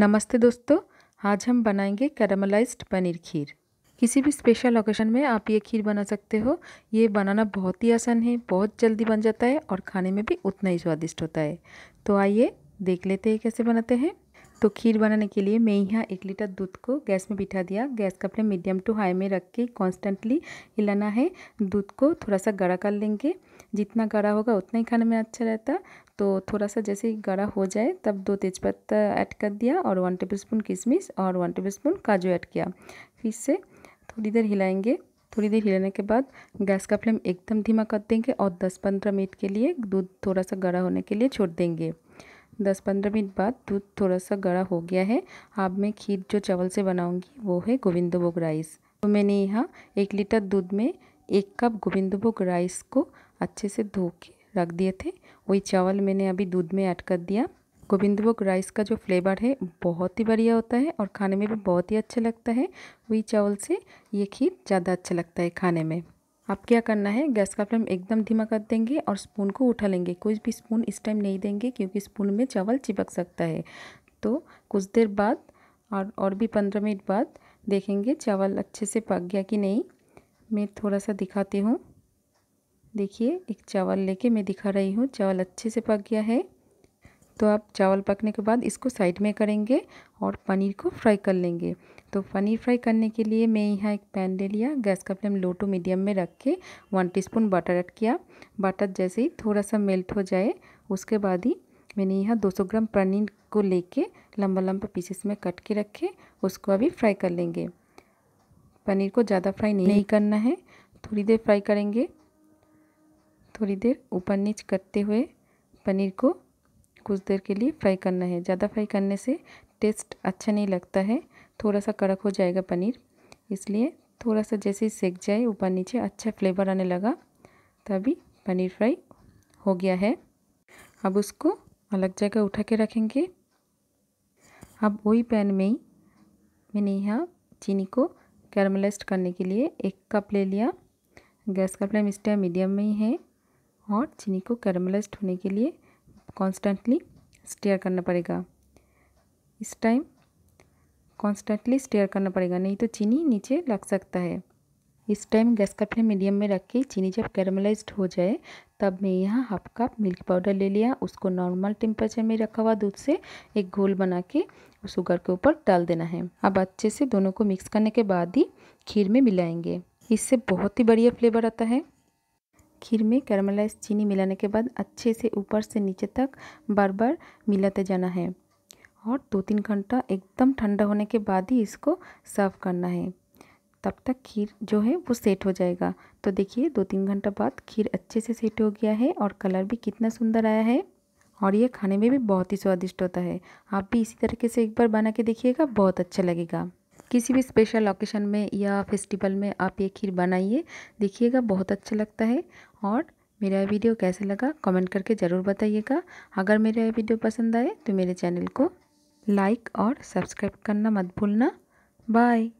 नमस्ते दोस्तों आज हम बनाएंगे कैरमलाइज्ड पनीर खीर किसी भी स्पेशल ओकेशन में आप ये खीर बना सकते हो ये बनाना बहुत ही आसान है बहुत जल्दी बन जाता है और खाने में भी उतना ही स्वादिष्ट होता है तो आइए देख लेते हैं कैसे बनाते हैं तो खीर बनाने के लिए मैं यहाँ एक लीटर दूध को गैस में बिठा दिया गैस का फ्लेम मीडियम टू हाई में रख के कॉन्स्टेंटली हिलाना है दूध को थोड़ा सा गड़ा कर लेंगे जितना गड़ा होगा उतना ही खाने में अच्छा रहता तो थोड़ा सा जैसे ही गाढ़ा हो जाए तब दो तेज़पत्ता ऐड कर दिया और वन टेबल स्पून किशमिश और वन टेबल स्पून काजू ऐड किया फिर से थोड़ी देर हिलाएंगे थोड़ी देर हिलाने के बाद गैस का फ्लेम एकदम धीमा कर देंगे और 10-15 मिनट के लिए दूध थोड़ा सा गाढ़ा होने के लिए छोड़ देंगे 10-15 मिनट बाद दूध थोड़ा सा गाढ़ा हो गया है अब मैं खीर जो चावल से बनाऊँगी वो है गोविंद भोग राइस तो मैंने यहाँ एक लीटर दूध में एक कप गोविंद भोग राइस को अच्छे से धो के रख दिए थे वही चावल मैंने अभी दूध में ऐड कर दिया गोविंद भोग राइस का जो फ्लेवर है बहुत ही बढ़िया होता है और खाने में भी बहुत ही अच्छा लगता है वही चावल से ये खीर ज़्यादा अच्छा लगता है खाने में अब क्या करना है गैस का फ्लेम एकदम धीमा कर देंगे और स्पून को उठा लेंगे कुछ भी स्पून इस टाइम नहीं देंगे क्योंकि स्पून में चावल चिपक सकता है तो कुछ देर बाद और और भी पंद्रह मिनट बाद देखेंगे चावल अच्छे से पक गया कि नहीं मैं थोड़ा सा दिखाती हूँ देखिए एक चावल लेके मैं दिखा रही हूँ चावल अच्छे से पक गया है तो आप चावल पकने के बाद इसको साइड में करेंगे और पनीर को फ्राई कर लेंगे तो पनीर फ्राई करने के लिए मैं यहाँ एक पैन ले लिया गैस का फ्लेम लो टू मीडियम में रख के वन टीस्पून बटर ऐड किया बटर जैसे ही थोड़ा सा मेल्ट हो जाए उसके बाद ही मैंने यहाँ 200 ग्राम पनीर को लेके लंबा लंबा पीसेस में कट के रखे उसको अभी फ्राई कर लेंगे पनीर को ज़्यादा फ्राई नहीं करना है थोड़ी देर फ्राई करेंगे थोड़ी देर ऊपर नीच करते हुए पनीर को कुछ देर के लिए फ्राई करना है ज़्यादा फ्राई करने से टेस्ट अच्छा नहीं लगता है थोड़ा सा कड़क हो जाएगा पनीर इसलिए थोड़ा सा जैसे ही सेक जाए ऊपर नीचे अच्छा फ्लेवर आने लगा तभी पनीर फ्राई हो गया है अब उसको अलग जगह उठा के रखेंगे अब वही पैन में ही मैंने यहाँ चीनी को कैरमलाइज करने के लिए एक कप ले लिया गैस का फ्लेम इस टाइम मीडियम में ही है और चीनी को कैरमलाइज होने के लिए कॉन्स्टेंटली स्टेयर करना पड़ेगा इस टाइम कॉन्स्टेंटली स्टेयर करना पड़ेगा नहीं तो चीनी नीचे लग सकता है इस टाइम गैस का फ्लेम मीडियम में रख के चीनी जब कैरमलाइज हो जाए तब मैं यहाँ हाफ कप मिल्क पाउडर ले लिया उसको नॉर्मल टेम्परेचर में रखा हुआ दूध से एक घोल बना के शुगर के ऊपर डाल देना है अब अच्छे से दोनों को मिक्स करने के बाद ही खीर में मिलाएंगे इससे बहुत ही बढ़िया फ्लेवर आता है खीर में कैरमलाइज चीनी मिलाने के बाद अच्छे से ऊपर से नीचे तक बार बार मिलाते जाना है और दो तीन घंटा एकदम ठंडा होने के बाद ही इसको सर्व करना है तब तक खीर जो है वो सेट हो जाएगा तो देखिए दो तीन घंटा बाद खीर अच्छे से सेट हो गया है और कलर भी कितना सुंदर आया है और ये खाने में भी बहुत ही स्वादिष्ट होता है आप भी इसी तरीके से एक बार बना के देखिएगा बहुत अच्छा लगेगा किसी भी स्पेशल ओकेशन में या फेस्टिवल में आप ये खीर बनाइए देखिएगा बहुत अच्छा लगता है और मेरा वीडियो कैसा लगा कमेंट करके ज़रूर बताइएगा अगर मेरा वीडियो पसंद आए तो मेरे चैनल को लाइक और सब्सक्राइब करना मत भूलना बाय